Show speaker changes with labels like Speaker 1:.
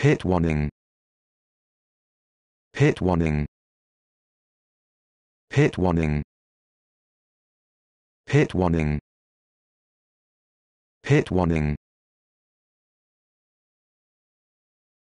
Speaker 1: Pit warning. Pit warning. Pit warning. Pit warning. Pit warning.